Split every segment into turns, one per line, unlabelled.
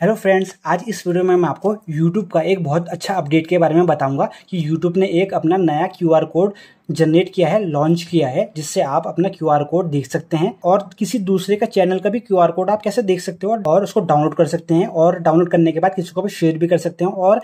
hello friends आज इस video में मैं आपको यूट्यूब का एक बहुत अच्छा अपडेट के बारे में बताऊंगा कि यूट्यूब ने एक अपना नया क्यूआर कोड जनरेट किया है लॉन्च किया है जिससे आप अपना क्यू कोड देख सकते हैं और किसी दूसरे का चैनल का भी क्यू कोड आप कैसे देख सकते हो और उसको डाउनलोड कर सकते हैं और डाउनलोड करने के बाद किसी को भी शेयर भी कर सकते हैं और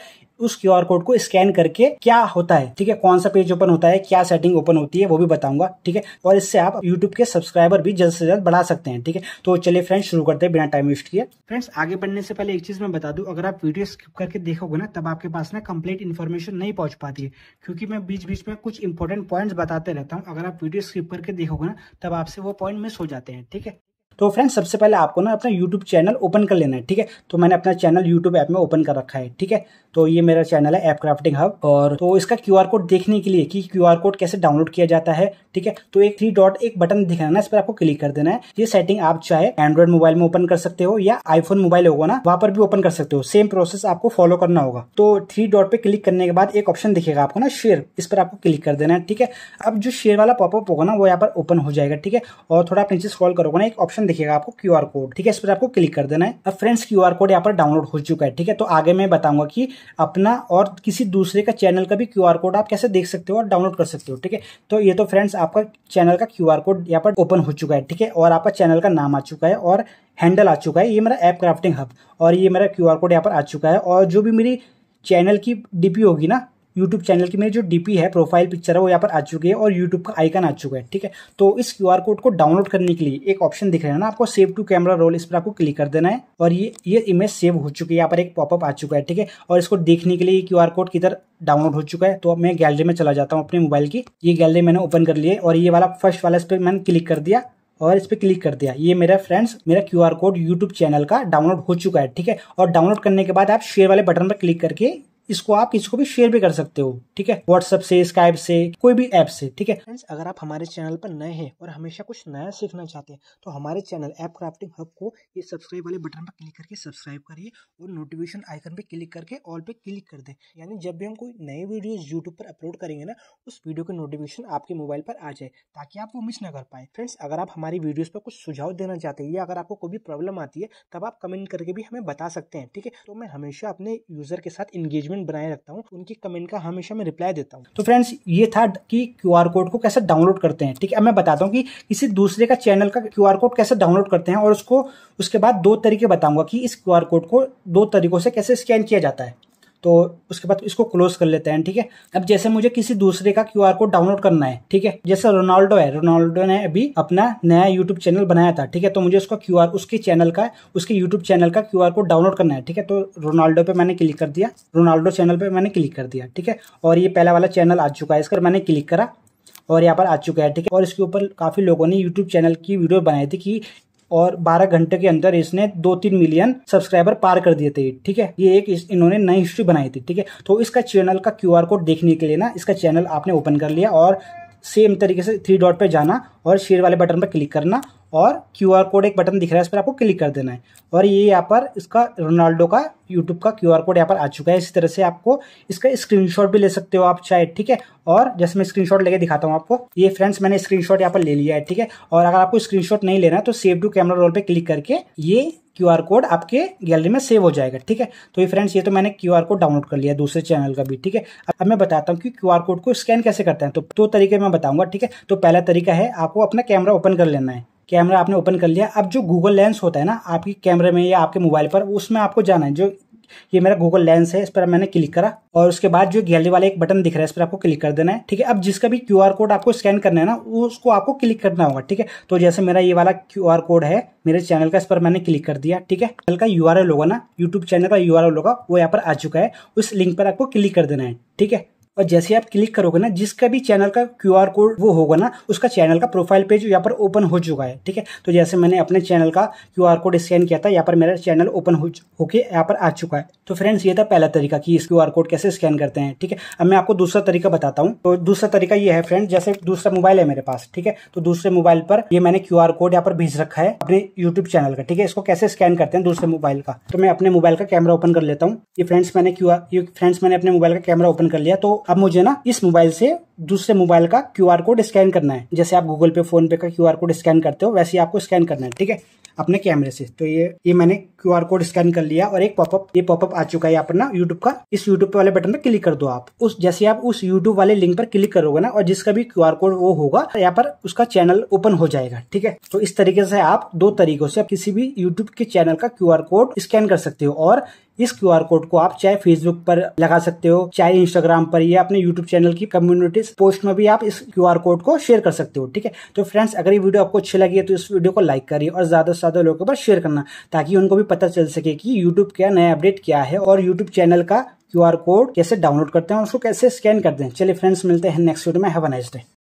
उस क्यू कोड को स्कैन करके क्या होता है ठीक है कौन सा पेज ओपन होता है क्या सेटिंग ओपन होती है वो भी बताऊंगा ठीक है और इससे आप यूट्यूब के सब्सक्राइबर भी जल्द से जल्द बढ़ा सकते हैं ठीक है तो चलिए फ्रेंड्स शुरू करते हैं बिना टाइम वेस्ट किए फ्रेंड्स आगे बढ़ने से पहले एक चीज मैं बता दूं अगर आप वीडियो स्किप करके देखोगे ना तब आपके पास ना कंप्लीट इन्फॉर्मेशन नहीं पहुंच पाती है क्योंकि मैं बीच बीच में कुछ इंपॉर्टेंट पॉइंट्स बताते रहता हूँ अगर आप वीडियो स्किप करके देखोगे ना तब आपसे वो पॉइंट मिस हो जाते हैं ठीक है तो फ्रेंड्स सबसे पहले आपको ना अपना यूट्यूब चैनल ओपन कर लेना है ठीक है तो मैंने अपना चैनल यूट्यूब ऐप में ओपन कर रखा है ठीक है तो ये मेरा चैनल है ऐप क्राफ्टिंग हब और तो इसका क्यू कोड देखने के लिए कि क्यू कोड कैसे डाउनलोड किया जाता है ठीक है तो एक थ्री डॉट एक बटन दिखाना है इस पर आपको क्लिक कर देना है ये सेटिंग आप चाहे एंड्रॉइड मोबाइल में ओपन कर सकते हो या आईफोन मोबाइल होगा ना वहां पर भी ओपन कर सकते हो सेम प्रोसेस आपको फॉलो करना होगा तो थ्री डॉट पे क्लिक करने के बाद एक ऑप्शन दिखेगा आपको ना शेयर इस पर आपको क्लिक कर देना है ठीक है अब जो शेयर वाला पॉपअप होगा ना वो यहाँ पर ओपन हो जाएगा ठीक है और थोड़ा आप नीचे स्क्रॉल करोगे ना एक ऑप्शन ऑप्शन दिखेगा आपको क्यू कोड ठीक है इस पर आपको क्लिक कर देना है अब फ्रेंड्स क्यू कोड यहाँ पर डाउनलोड हो चुका है ठीक है तो आगे मैं बताऊंगा कि अपना और किसी दूसरे का चैनल का भी क्यू कोड आप कैसे देख सकते हो और डाउनलोड कर सकते हो ठीक है तो ये तो फ्रेंड्स आपका चैनल का क्यू कोड यहाँ पर ओपन हो चुका है ठीक है और आपका चैनल का नाम आ चुका है और हैंडल आ चुका है ये मेरा ऐप क्राफ्टिंग हब और ये मेरा क्यू कोड यहाँ पर आ चुका है और जो भी मेरी चैनल की डीपी होगी ना यूट्यूब चैनल की मेरी जो डीपी है प्रोफाइल पिक्चर है वो यहाँ पर आ चुकी है और यूट्यूब का आइकन आ चुका है ठीक है तो इस क्यू कोड को डाउनलोड करने के लिए एक ऑप्शन दिख रहा है ना आपको सेव टू कैमरा रोल इस पर आपको क्लिक कर देना है और ये ये इमेज सेव हो चुकी है यहाँ पर एक पॉपअप आ चुका है ठीक है और इसको देखने के लिए क्यू आर कोड किधर डाउनलोड हो चुका है तो मैं गैलरी में चला जाता हूँ अपने मोबाइल की ये गैलरी मैंने ओपन कर लिया और ये वाला फर्स्ट वाला इस पर मैंने क्लिक कर दिया और इस पर क्लिक कर दिया ये मेरा फ्रेंड्स मेरा क्यू कोड यूट्यूब चैनल का डाउनलोड हो चुका है ठीक है और डाउनलोड करने के बाद आप शेयर वाले बटन पर क्लिक करके इसको आप किसी को भी शेयर भी कर सकते हो ठीक है व्हाट्सएप से स्काइप से कोई भी ऐप से ठीक है फ्रेंड्स अगर आप हमारे चैनल पर नए हैं और हमेशा कुछ नया सीखना चाहते हैं तो हमारे चैनल ऐप क्राफ्टिंग हब को ये सब्सक्राइब वाले बटन पर क्लिक करके सब्सक्राइब करिए और नोटिफिकेशन आइकन पर क्लिक करके ऑल पे क्लिक कर दें यानी जब भी हम कोई नई वीडियो यूट्यूब पर अपलोड करेंगे ना उस वीडियो के नोटिफिकेशन आपके मोबाइल पर आ जाए ताकि आप वो मिस ना कर पाए फ्रेंड्स अगर आप हमारी वीडियोज पर कुछ सुझाव देना चाहते हैं या अगर आपको कोई भी प्रॉब्लम आती है तब आप कमेंट करके भी हमें बता सकते हैं ठीक है तो मैं हमेशा अपने यूजर के साथ इंगेजमेंट बनाए रखता हूँ उनकी कमेंट का हमेशा मैं रिप्लाई देता हूँ तो फ्रेंड्स ये था कि क्यू कोड को कैसे डाउनलोड करते हैं ठीक है मैं बताता हूँ कि किसी दूसरे का चैनल का क्यू कोड कैसे डाउनलोड करते हैं और उसको उसके बाद दो तरीके बताऊंगा कि इस क्यू कोड को दो तरीकों से कैसे स्कैन किया जाता है तो उसके बाद इसको क्लोज कर लेते हैं ठीक है अब जैसे मुझे किसी दूसरे का क्यू कोड डाउनलोड करना है ठीक है जैसे रोनाल्डो है रोनाल्डो ने अभी अपना नया यूट्यूब चैनल बनाया था ठीक है तो मुझे उसका क्यू उसके चैनल का उसके यूट्यूब चैनल का क्यू कोड डाउनलोड करना है ठीक है तो रोनाल्डो पे मैंने क्लिक कर दिया रोनाल्डो चैनल पे मैंने क्लिक कर दिया ठीक है और ये पहला वाला चैनल आ चुका है इस पर मैंने क्लिक करा और यहाँ पर आ चुका है ठीक है और इसके ऊपर काफी लोगों ने यूट्यूब चैनल की वीडियो बनाई थी कि और 12 घंटे के अंदर इसने दो तीन मिलियन सब्सक्राइबर पार कर दिए थे ठीक है ये एक इस, इन्होंने नई हिस्ट्री बनाई थी ठीक है तो इसका चैनल का क्यू कोड देखने के लिए ना इसका चैनल आपने ओपन कर लिया और सेम तरीके से थ्री डॉट पे जाना और शेयर वाले बटन पर क्लिक करना और क्यू आर कोड एक बटन दिख रहा है इस पर आपको क्लिक कर देना है और ये यहाँ पर इसका रोनाल्डो का यूट्यूब का क्यू आर कोड यहाँ पर आ चुका है इसी तरह से आपको इसका स्क्रीनशॉट भी ले सकते हो आप चाहे ठीक है और जैसे मैं स्क्रीनशॉट लेके दिखाता हूँ आपको ये फ्रेंड्स मैंने स्क्रीनशॉट यहाँ पर ले लिया है ठीक है और अगर आपको स्क्रीनशॉट नहीं लेना है तो सेव टू कैमरा रोल पर क्लिक करके ये क्यू आर कोड आपके गैलरी में सेव हो जाएगा ठीक है तो ये फ्रेंड्स ये तो मैंने क्यू आर कोड डाउनलोड कर लिया दूसरे चैनल का भी ठीक है अब मैं बताता हूँ कि क्यू आर कोड को स्कैन कैसे करते हैं तो दो तो तरीके मैं बताऊंगा ठीक है तो पहला तरीका है आपको अपना कैमरा ओपन कर लेना है कैमरा आपने ओपन कर लिया अब जो गूगल लेंस होता है ना आपके कैमरे में या आपके मोबाइल पर उसमें आपको जाना है जो ये मेरा गूगल लेंस है इस पर मैंने क्लिक करा और उसके बाद जो गैलरी वाला एक बटन दिख रहा है इस पर आपको क्लिक कर देना है ठीक है अब जिसका भी क्यू कोड आपको स्कैन करना है ना उसको आपको क्लिक करना होगा ठीक है तो जैसे मेरा ये वाला क्यू कोड है मेरे चैनल का इस पर मैंने क्लिक कर दिया ठीक है चैनल का यू होगा ना यूट्यूब चैनल का यू होगा वो यहाँ पर आ चुका है उस लिंक पर आपको क्लिक कर देना है ठीक है और जैसे आप क्लिक करोगे ना जिसका भी चैनल का क्यू कोड वो होगा ना उसका चैनल का प्रोफाइल पेज यहाँ पर ओपन हो चुका है ठीक है तो जैसे मैंने अपने चैनल का क्यू कोड स्कैन किया था यहाँ पर मेरा चैनल ओपन हो होके यहाँ पर आ चुका है तो फ्रेंड्स ये था पहला तरीका कि इस क्यू कोड कैसे स्कैन करते हैं ठीक है अब मैं आपको दूसरा तरीका बताता हूँ तो दूसरा तरीका ये है फ्रेंड जैसे दूसरा मोबाइल है मेरे पास ठीक है तो दूसरे मोबाइल पर ये मैंने क्यू कोड यहाँ पर भेज रखा है अपने यूट्यूब चैनल का ठीक है इसको कैसे स्कैन करते हैं दूसरे मोबाइल का तो मैं अपने मोबाइल का कैमरा ओपन कर लेता हूँ ये फ्रेंड्स मैंने क्यू फ्रेंड्स मैंने अपने मोबाइल का कैमरा ओपन कर लिया तो अब मुझे ना इस मोबाइल से दूसरे मोबाइल का आर कोड स्कैन करना है जैसे आप गूगल पे फोन पे का आर कोड स्कैन करते हो वैसे ही आपको स्कैन करना है ठीक है अपने कैमरे से तो ये ये मैंने क्यू आर कोड स्कैन कर लिया और एक पॉपअप ये पॉपअप आ चुका है यहाँ पर ना यूट्यूब का इस यूट्यूब वाले बटन पर क्लिक कर दो आप उस जैसे आप उस यूट्यूब वाले लिंक पर क्लिक करोगे ना और जिसका भी क्यू आर कोड वो होगा यहाँ पर उसका चैनल ओपन हो जाएगा ठीक है तो इस तरीके से आप दो तरीकों से आप किसी भी यूट्यूब के चैनल का क्यू आर कोड स्कैन कर सकते हो और इस क्यू कोड को आप चाहे फेसबुक पर लगा सकते हो चाहे इंस्टाग्राम पर या अपने यूट्यूब चैनल की कम्युनिटी पोस्ट में भी आप इस क्यू कोड को शेयर कर सकते हो ठीक है तो फ्रेंड्स अगर ये वीडियो आपको अच्छी लगी है तो इस वीडियो को लाइक करिए और ज्यादा से ज्यादा लोगों पर शेयर करना ताकि उनको भी पता चल सके कि यूट्यूब का नया अपडेट क्या है और यूट्यूब चैनल का क्यू कोड कैसे डाउनलोड करते हैं और उसको कैसे स्कैन करते हैं चलिए फ्रेंड्स मिलते हैं नेक्स्ट वीडियो में हैव अ नाइस डे